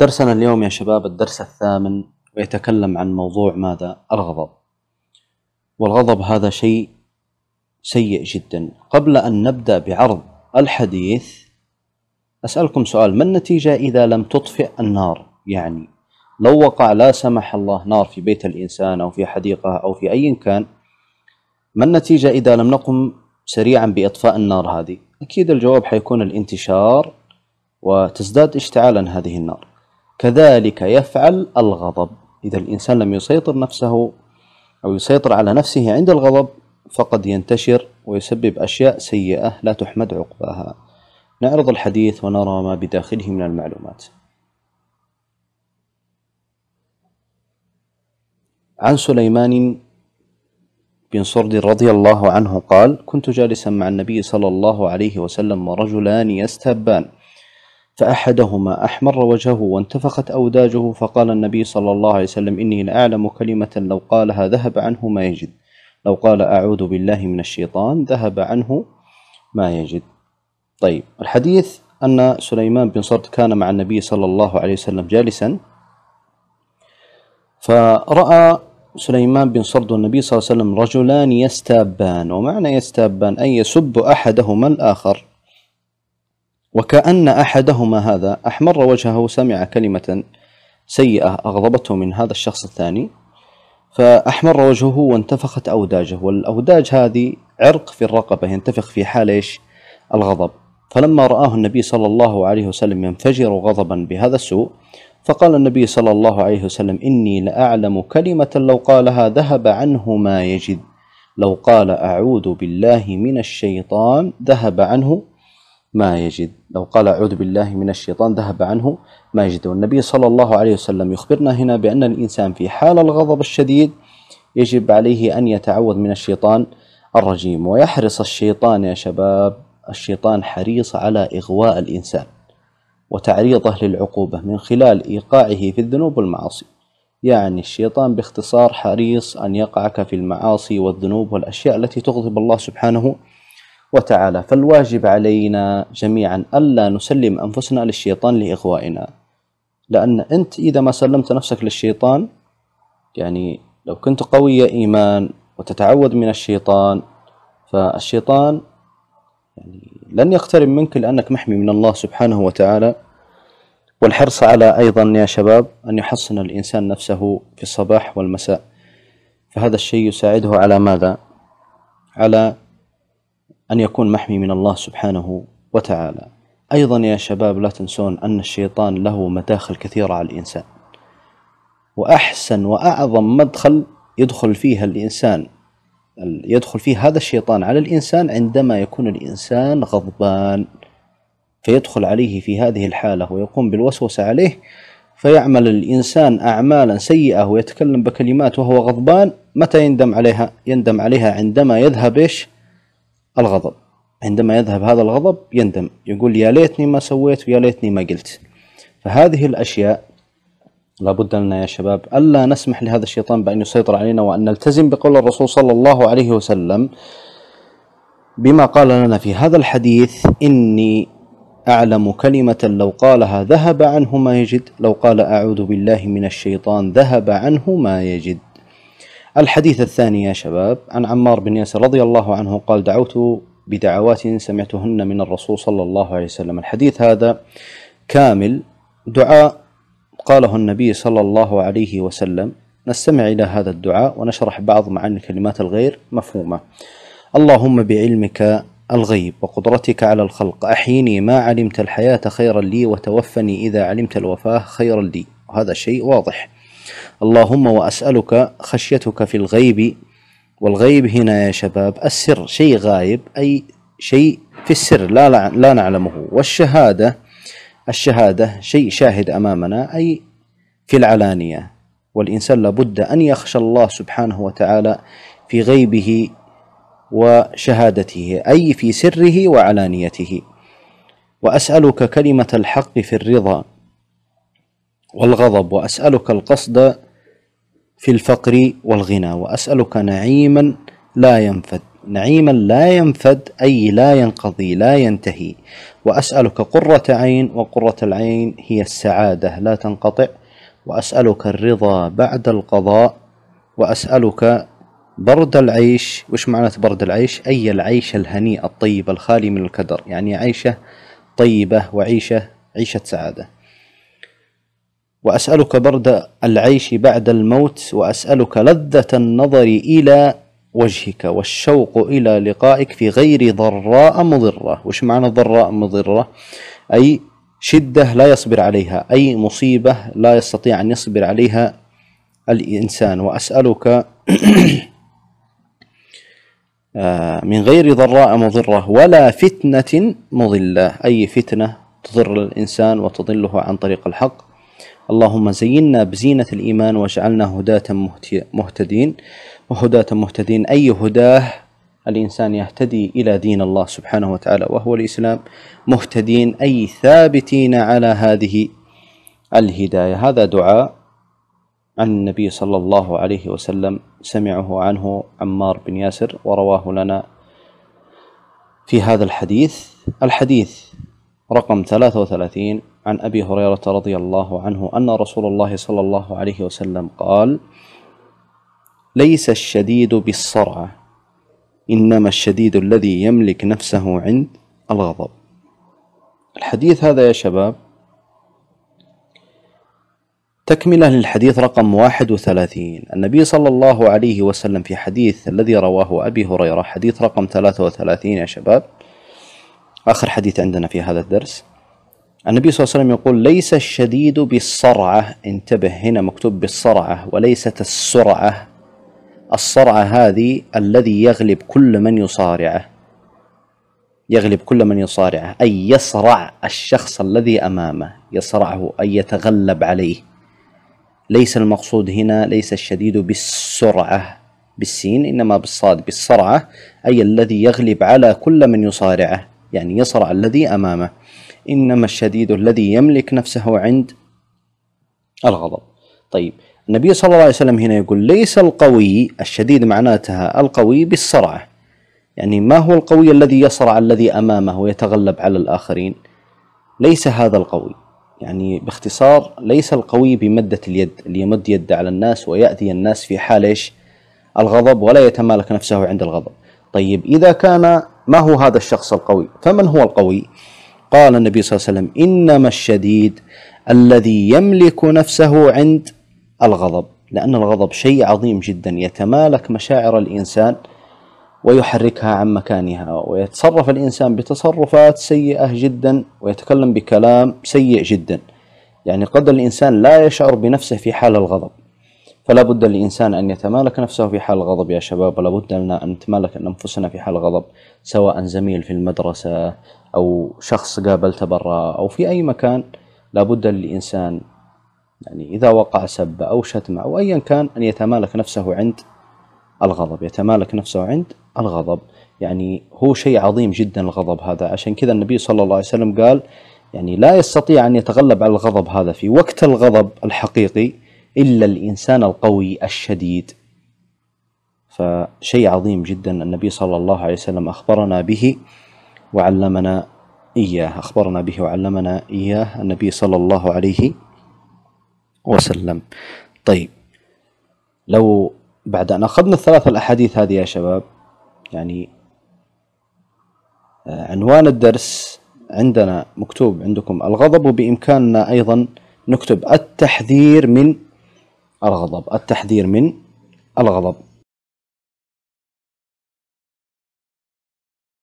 درسنا اليوم يا شباب الدرس الثامن ويتكلم عن موضوع ماذا؟ الغضب. والغضب هذا شيء سيء جدا. قبل ان نبدا بعرض الحديث اسالكم سؤال ما النتيجه اذا لم تطفئ النار؟ يعني لو وقع لا سمح الله نار في بيت الانسان او في حديقه او في اي كان ما النتيجه اذا لم نقم سريعا باطفاء النار هذه؟ اكيد الجواب حيكون الانتشار وتزداد اشتعالا هذه النار. كذلك يفعل الغضب إذا الإنسان لم يسيطر نفسه أو يسيطر على نفسه عند الغضب فقد ينتشر ويسبب أشياء سيئة لا تحمد عقباها نعرض الحديث ونرى ما بداخله من المعلومات عن سليمان بن صرد رضي الله عنه قال كنت جالسا مع النبي صلى الله عليه وسلم ورجلان يستهبان فأحدهما أحمر وجهه وانتفخت أوداجه فقال النبي صلى الله عليه وسلم إني لأعلم كلمة لو قالها ذهب عنه ما يجد لو قال أعوذ بالله من الشيطان ذهب عنه ما يجد طيب الحديث أن سليمان بن صرد كان مع النبي صلى الله عليه وسلم جالسا فرأى سليمان بن صرد والنبي صلى الله عليه وسلم رجلان يستابان ومعنى يستابان أي يسب أحدهما الآخر وكأن أحدهما هذا أحمر وجهه سمع كلمة سيئة أغضبته من هذا الشخص الثاني فأحمر وجهه وانتفخت أوداجه والأوداج هذه عرق في الرقبة ينتفخ في حال إيش الغضب فلما رآه النبي صلى الله عليه وسلم ينفجر غضبا بهذا السوء فقال النبي صلى الله عليه وسلم إني لأعلم كلمة لو قالها ذهب عنه ما يجد لو قال أعوذ بالله من الشيطان ذهب عنه ما يجد لو قال أعوذ بالله من الشيطان ذهب عنه ما يجد والنبي صلى الله عليه وسلم يخبرنا هنا بأن الإنسان في حال الغضب الشديد يجب عليه أن يتعوذ من الشيطان الرجيم ويحرص الشيطان يا شباب الشيطان حريص على إغواء الإنسان وتعريضه للعقوبة من خلال إيقاعه في الذنوب والمعاصي يعني الشيطان باختصار حريص أن يقعك في المعاصي والذنوب والأشياء التي تغضب الله سبحانه وتعالى فالواجب علينا جميعا ألا نسلم أنفسنا للشيطان لإغوائنا لأن أنت إذا ما سلمت نفسك للشيطان يعني لو كنت قوي إيمان وتتعوذ من الشيطان فالشيطان يعني لن يقترب منك لأنك محمي من الله سبحانه وتعالى والحرص على أيضا يا شباب أن يحصن الإنسان نفسه في الصباح والمساء فهذا الشيء يساعده على ماذا؟ على أن يكون محمي من الله سبحانه وتعالى أيضا يا شباب لا تنسون أن الشيطان له مداخل كثيرة على الإنسان وأحسن وأعظم مدخل يدخل فيها الإنسان يدخل فيه هذا الشيطان على الإنسان عندما يكون الإنسان غضبان فيدخل عليه في هذه الحالة ويقوم بالوسوسة عليه فيعمل الإنسان أعمالا سيئة ويتكلم بكلمات وهو غضبان متى يندم عليها؟ يندم عليها عندما يذهب إيش؟ الغضب عندما يذهب هذا الغضب يندم يقول يا ليتني ما سويت ويا ليتني ما قلت فهذه الأشياء لابد لنا يا شباب ألا نسمح لهذا الشيطان بأن يسيطر علينا وأن نلتزم بقول الرسول صلى الله عليه وسلم بما قال لنا في هذا الحديث إني أعلم كلمة لو قالها ذهب عنه ما يجد لو قال أعوذ بالله من الشيطان ذهب عنه ما يجد الحديث الثاني يا شباب عن عمار بن ياسر رضي الله عنه قال دعوت بدعوات سمعتهن من الرسول صلى الله عليه وسلم الحديث هذا كامل دعاء قاله النبي صلى الله عليه وسلم نستمع إلى هذا الدعاء ونشرح بعض معاني الكلمات الغير مفهومة اللهم بعلمك الغيب وقدرتك على الخلق أحيني ما علمت الحياة خيرا لي وتوفني إذا علمت الوفاة خيرا لي وهذا شيء واضح اللهم وأسألك خشيتك في الغيب والغيب هنا يا شباب السر شيء غايب أي شيء في السر لا, لا نعلمه والشهادة الشهادة شيء شاهد أمامنا أي في العلانية والإنسان لابد أن يخشى الله سبحانه وتعالى في غيبه وشهادته أي في سره وعلانيته وأسألك كلمة الحق في الرضا والغضب وأسألك القصد في الفقر والغنى وأسألك نعيما لا ينفد نعيما لا ينفد أي لا ينقضي لا ينتهي وأسألك قرة عين وقرة العين هي السعادة لا تنقطع وأسألك الرضا بعد القضاء وأسألك برد العيش وش معنى برد العيش أي العيش الهنيء الطيب الخالي من الكدر يعني عيشة طيبة وعيشة عيشة سعادة وأسألك برد العيش بعد الموت وأسألك لذة النظر إلى وجهك والشوق إلى لقائك في غير ضراء مضرة وش معنى ضراء مضرة أي شدة لا يصبر عليها أي مصيبة لا يستطيع أن يصبر عليها الإنسان وأسألك آه، من غير ضراء مضرة ولا فتنة مضلة أي فتنة تضر الإنسان وتضله عن طريق الحق اللهم زينا بزينة الإيمان واجعلنا هداة مهتدين وهداة مهتدين أي هداه الإنسان يهتدي إلى دين الله سبحانه وتعالى وهو الإسلام مهتدين أي ثابتين على هذه الهداية هذا دعاء عن النبي صلى الله عليه وسلم سمعه عنه عمار بن ياسر ورواه لنا في هذا الحديث الحديث رقم 33 عن أبي هريرة رضي الله عنه أن رسول الله صلى الله عليه وسلم قال ليس الشديد بالصرعة إنما الشديد الذي يملك نفسه عند الغضب الحديث هذا يا شباب تكملة للحديث رقم 31 النبي صلى الله عليه وسلم في حديث الذي رواه أبي هريرة حديث رقم 33 يا شباب آخر حديث عندنا في هذا الدرس النبي صلى الله عليه وسلم يقول ليس الشديد بالصرعة انتبه هنا مكتوب بالصرعة وليست السرعة الصرعة هذه الذي يغلب كل من يصارعه يغلب كل من يصارعه أي يصرع الشخص الذي أمامه يصرعه أي يتغلب عليه ليس المقصود هنا ليس الشديد بالسرعة بالسين إنما بالصاد بالصرعة أي الذي يغلب على كل من يصارعه يعني يصرع الذي أمامه إنما الشديد الذي يملك نفسه عند الغضب طيب النبي صلى الله عليه وسلم هنا يقول ليس القوي الشديد معناتها القوي بالصرعة يعني ما هو القوي الذي يصرع الذي أمامه ويتغلب على الآخرين ليس هذا القوي يعني باختصار ليس القوي بمدة اليد اللي يمد يده على الناس ويأتي الناس في حال إيش الغضب ولا يتمالك نفسه عند الغضب طيب إذا كان ما هو هذا الشخص القوي فمن هو القوي قال النبي صلى الله عليه وسلم انما الشديد الذي يملك نفسه عند الغضب لان الغضب شيء عظيم جدا يتمالك مشاعر الانسان ويحركها عن مكانها ويتصرف الانسان بتصرفات سيئه جدا ويتكلم بكلام سيء جدا يعني قد الانسان لا يشعر بنفسه في حال الغضب فلا بد للإنسان أن يتمالك نفسه في حال الغضب يا شباب ولا بد لنا أن نتمالك أنفسنا في حال الغضب سواء زميل في المدرسة أو شخص قابلته برا أو في أي مكان لا بد للإنسان يعني إذا وقع سب أو شتم أو أيا كان أن يتمالك نفسه عند الغضب يتمالك نفسه عند الغضب يعني هو شيء عظيم جدا الغضب هذا عشان كذا النبي صلى الله عليه وسلم قال يعني لا يستطيع أن يتغلب على الغضب هذا في وقت الغضب الحقيقي إلا الإنسان القوي الشديد فشيء عظيم جدا النبي صلى الله عليه وسلم أخبرنا به وعلمنا إياه أخبرنا به وعلمنا إياه النبي صلى الله عليه وسلم طيب لو بعد أن أخذنا الثلاث الأحاديث هذه يا شباب يعني آه، عنوان الدرس عندنا مكتوب عندكم الغضب وبإمكاننا أيضا نكتب التحذير من الغضب التحذير من الغضب